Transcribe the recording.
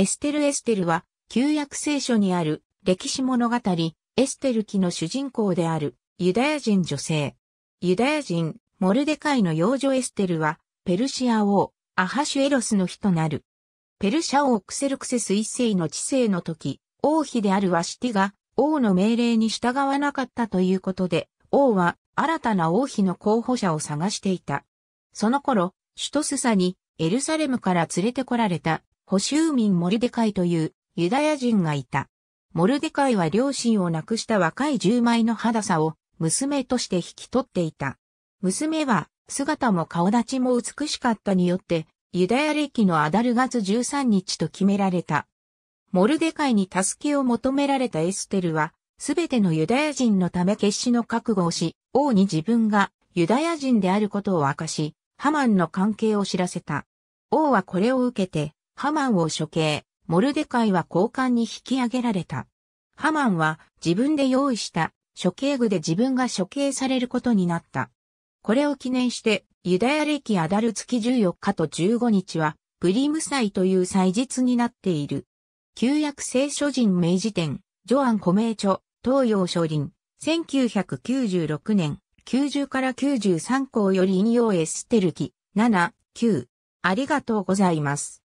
エステル・エステルは、旧約聖書にある歴史物語、エステル記の主人公であるユダヤ人女性。ユダヤ人、モルデカイの幼女エステルは、ペルシア王、アハシュエロスの日となる。ペルシャ王クセルクセス一世の治世の時、王妃であるワシティが、王の命令に従わなかったということで、王は新たな王妃の候補者を探していた。その頃、首都スサにエルサレムから連れてこられた保守民モルデカイというユダヤ人がいた。モルデカイは両親を亡くした若い十枚の肌さを娘として引き取っていた。娘は姿も顔立ちも美しかったによってユダヤ歴のアダル月13日と決められた。モルデカイに助けを求められたエステルはすべてのユダヤ人のため決死の覚悟をし、王に自分がユダヤ人であることを明かし、ハマンの関係を知らせた。王はこれを受けて、ハマンを処刑、モルデカイは交換に引き上げられた。ハマンは自分で用意した処刑具で自分が処刑されることになった。これを記念して、ユダヤ歴アダル月14日と15日は、プリム祭という祭日になっている。旧約聖書人明治典、ジョアン・コメ著、東洋書林、1996年、90から93項より引用エステル記、7、9。ありがとうございます。